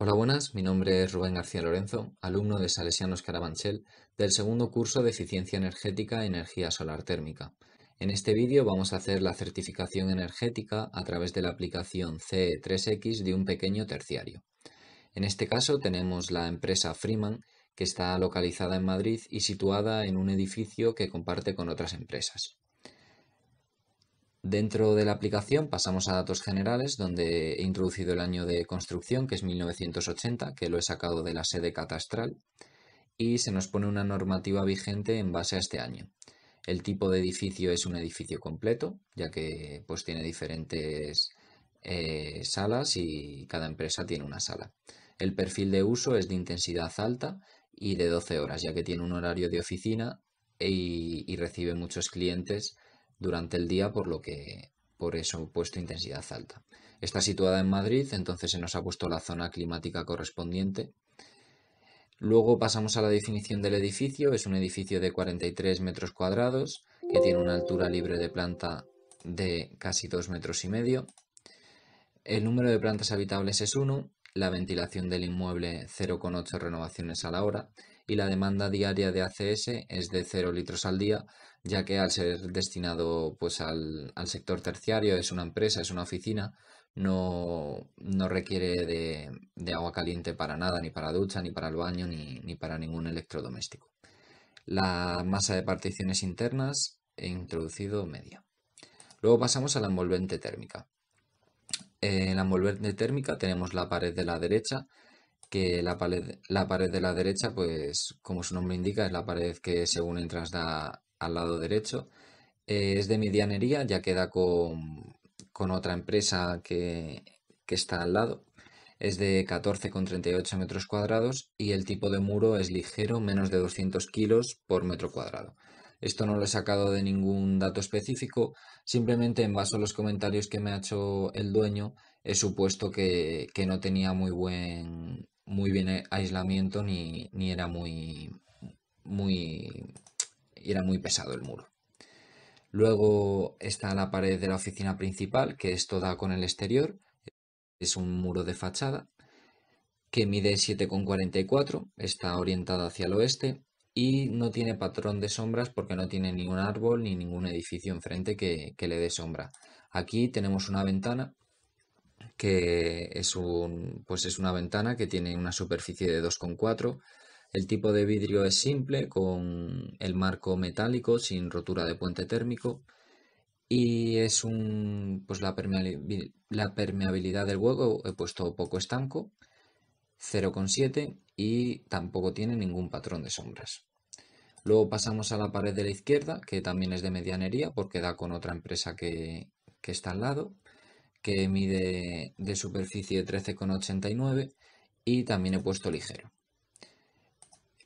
Hola, buenas. Mi nombre es Rubén García Lorenzo, alumno de Salesianos Carabanchel del segundo curso de Eficiencia Energética y Energía Solar Térmica. En este vídeo vamos a hacer la certificación energética a través de la aplicación CE3X de un pequeño terciario. En este caso tenemos la empresa Freeman, que está localizada en Madrid y situada en un edificio que comparte con otras empresas. Dentro de la aplicación pasamos a datos generales donde he introducido el año de construcción que es 1980, que lo he sacado de la sede catastral y se nos pone una normativa vigente en base a este año. El tipo de edificio es un edificio completo, ya que pues, tiene diferentes eh, salas y cada empresa tiene una sala. El perfil de uso es de intensidad alta y de 12 horas, ya que tiene un horario de oficina y recibe muchos clientes durante el día, por lo que por eso he puesto intensidad alta. Está situada en Madrid, entonces se nos ha puesto la zona climática correspondiente. Luego pasamos a la definición del edificio. Es un edificio de 43 metros cuadrados que tiene una altura libre de planta de casi 2 metros y medio. El número de plantas habitables es 1, la ventilación del inmueble 0,8 renovaciones a la hora y la demanda diaria de ACS es de 0 litros al día, ya que al ser destinado pues, al, sector terciario, es una empresa, es una oficina, no, requiere de, agua caliente para nada, ni para ducha, ni para el baño, ni, ni para ningún electrodoméstico. La masa de particiones internas he introducido media. Luego pasamos a la envolvente térmica. En la envolvente térmica tenemos la pared de la derecha que la pared, la pared de la derecha, pues como su nombre indica, es la pared que según entras da al lado derecho. Eh, es de medianería, ya queda con, con otra empresa que, que, está al lado. Es de 14,38 metros cuadrados y el tipo de muro es ligero, menos de 200 kilos por metro cuadrado. Esto no lo he sacado de ningún dato específico, simplemente en base a los comentarios que me ha hecho el dueño he supuesto que, que no tenía muy buen muy bien aislamiento ni, era muy, muy, era muy pesado el muro. Luego está la pared de la oficina principal, que esto da con el exterior. Es un muro de fachada que mide 7,44, está orientada hacia el oeste y no tiene patrón de sombras porque no tiene ningún árbol ni ningún edificio enfrente que le dé sombra. Aquí tenemos una ventana que pues es, una ventana que tiene una superficie de 2,4. El tipo de vidrio es simple, con el marco metálico, sin rotura de puente térmico. Y es pues la, permeabilidad, del hueco, he puesto poco estanco, 0,7 y tampoco tiene ningún patrón de sombras. Luego pasamos a la pared de la izquierda, que también es de medianería porque da con otra empresa que, que está al lado que mide de superficie 13,89 y también he puesto ligero.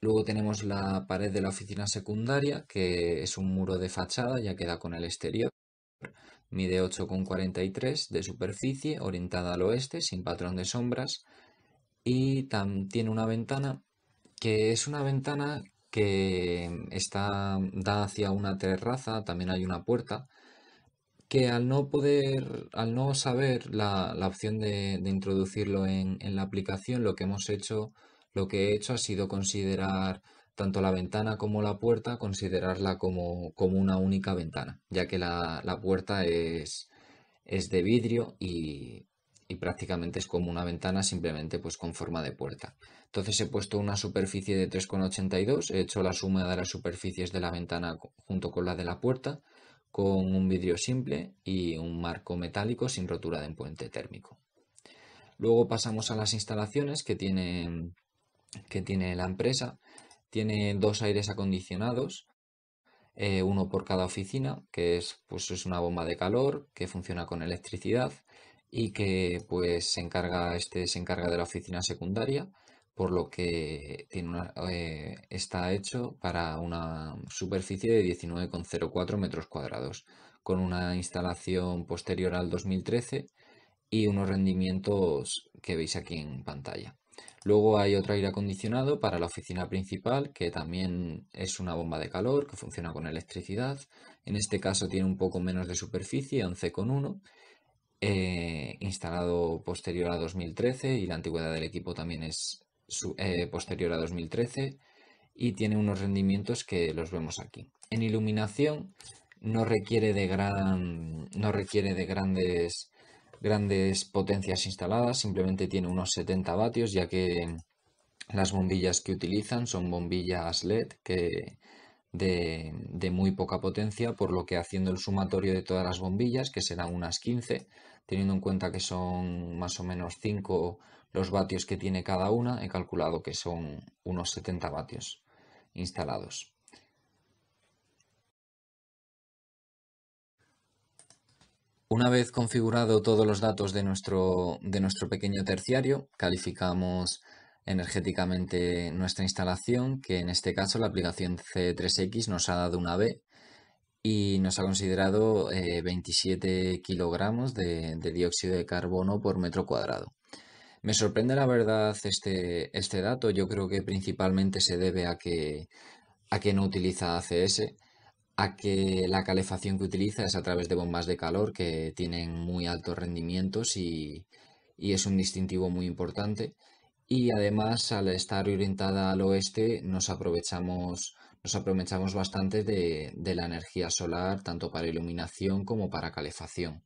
Luego tenemos la pared de la oficina secundaria, que es un muro de fachada, ya queda con el exterior. Mide 8,43 de superficie, orientada al oeste, sin patrón de sombras. Y tiene una ventana, que es una ventana que está, da hacia una terraza, también hay una puerta, que al no poder, al no saber la, opción de, introducirlo en, la aplicación, lo que hemos hecho, lo que he hecho ha sido considerar tanto la ventana como la puerta, considerarla como, una única ventana, ya que la, puerta es, es, de vidrio y, prácticamente es como una ventana simplemente pues con forma de puerta. Entonces he puesto una superficie de 3,82, he hecho la suma de las superficies de la ventana junto con la de la puerta con un vidrio simple y un marco metálico sin rotura de puente térmico. Luego pasamos a las instalaciones que tiene, la empresa. Tiene dos aires acondicionados, eh, uno por cada oficina, que es, pues, es una bomba de calor que funciona con electricidad y que pues, se, encarga, este se encarga de la oficina secundaria por lo que eh, está hecho para una superficie de 19,04 metros cuadrados, con una instalación posterior al 2013 y unos rendimientos que veis aquí en pantalla. Luego hay otro aire acondicionado para la oficina principal, que también es una bomba de calor que funciona con electricidad. En este caso tiene un poco menos de superficie, 11,1, eh, instalado posterior a 2013 y la antigüedad del equipo también es eh, posterior a 2013 y tiene unos rendimientos que los vemos aquí. En iluminación no requiere de, gran, no requiere de grandes, grandes potencias instaladas, simplemente tiene unos 70 vatios ya que las bombillas que utilizan son bombillas LED que de, de, muy poca potencia, por lo que haciendo el sumatorio de todas las bombillas, que serán unas 15, teniendo en cuenta que son más o menos 5 los vatios que tiene cada una, he calculado que son unos 70 vatios instalados. Una vez configurado todos los datos de nuestro, de nuestro pequeño terciario, calificamos energéticamente nuestra instalación, que en este caso la aplicación C3X nos ha dado una B y nos ha considerado 27 eh, kilogramos de dióxido de carbono por metro cuadrado. Me sorprende la verdad este, este dato. Yo creo que principalmente se debe a que, a no utiliza ACS, a que la calefacción que utiliza es a través de bombas de calor que tienen muy altos rendimientos y, es un distintivo muy importante. Y además, al estar orientada al oeste, nos aprovechamos, nos aprovechamos bastante de, de la energía solar, tanto para iluminación como para calefacción.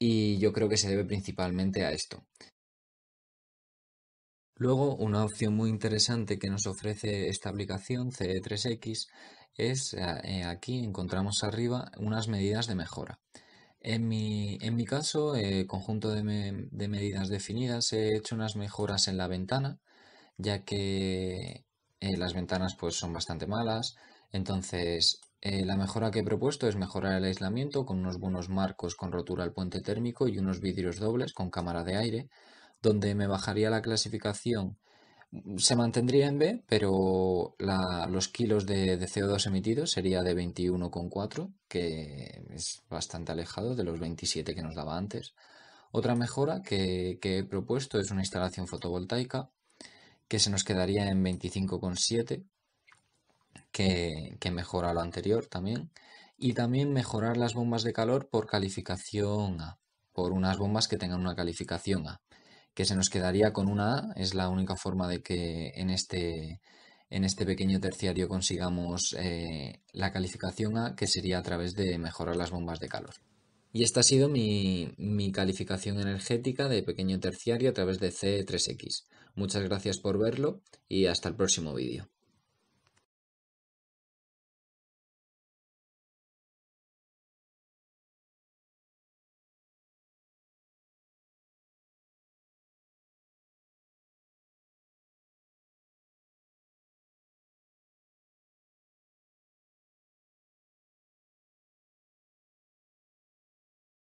Y yo creo que se debe principalmente a esto. Luego, una opción muy interesante que nos ofrece esta aplicación CE3X es, eh, eh, aquí encontramos arriba unas medidas de mejora. En mi, en caso, eh, conjunto de, medidas definidas, he hecho unas mejoras en la ventana, ya que las ventanas pues, son bastante malas, entonces la mejora que he propuesto es mejorar el aislamiento con unos buenos marcos con rotura al puente térmico y unos vidrios dobles con cámara de aire donde me bajaría la clasificación. Mm, se mantendría en B, pero los kilos de, CO2 emitidos sería de 21,4, que es bastante alejado de los 27 que nos daba antes. Otra mejora que, he propuesto es una instalación fotovoltaica que se nos quedaría en 25,7, que mejora lo anterior también. Y también mejorar las bombas de calor por calificación A, por unas bombas que tengan una calificación A que se nos quedaría con una A. Es la única forma de que en este, en este pequeño terciario consigamos eh, la calificación A, que sería a través de mejorar las bombas de calor. Y esta ha sido mi, mi calificación energética de pequeño terciario a través de C3X. Muchas gracias por verlo y hasta el próximo vídeo.